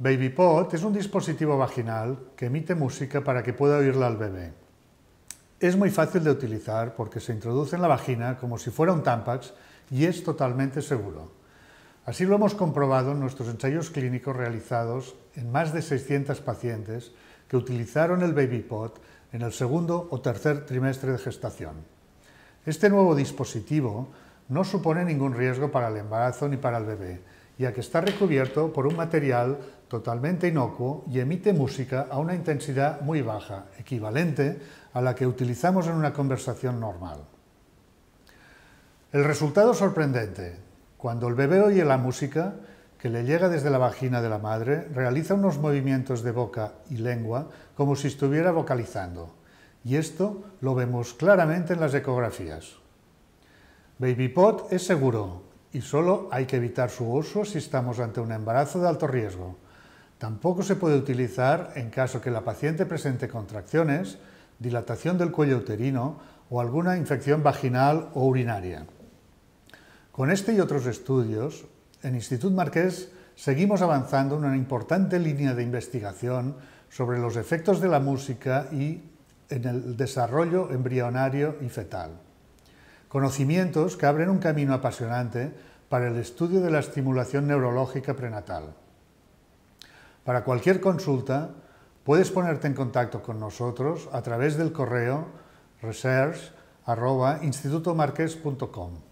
BabyPod es un dispositivo vaginal que emite música para que pueda oírla al bebé. Es muy fácil de utilizar porque se introduce en la vagina como si fuera un Tampax y es totalmente seguro. Así lo hemos comprobado en nuestros ensayos clínicos realizados en más de 600 pacientes que utilizaron el BabyPod en el segundo o tercer trimestre de gestación. Este nuevo dispositivo no supone ningún riesgo para el embarazo ni para el bebé ya que está recubierto por un material totalmente inocuo y emite música a una intensidad muy baja, equivalente a la que utilizamos en una conversación normal. El resultado sorprendente. Cuando el bebé oye la música, que le llega desde la vagina de la madre, realiza unos movimientos de boca y lengua como si estuviera vocalizando. Y esto lo vemos claramente en las ecografías. BabyPod es seguro, y solo hay que evitar su uso si estamos ante un embarazo de alto riesgo. Tampoco se puede utilizar en caso que la paciente presente contracciones, dilatación del cuello uterino o alguna infección vaginal o urinaria. Con este y otros estudios, en Institut Marqués seguimos avanzando en una importante línea de investigación sobre los efectos de la música y en el desarrollo embrionario y fetal conocimientos que abren un camino apasionante para el estudio de la estimulación neurológica prenatal. Para cualquier consulta, puedes ponerte en contacto con nosotros a través del correo research.institutomarques.com.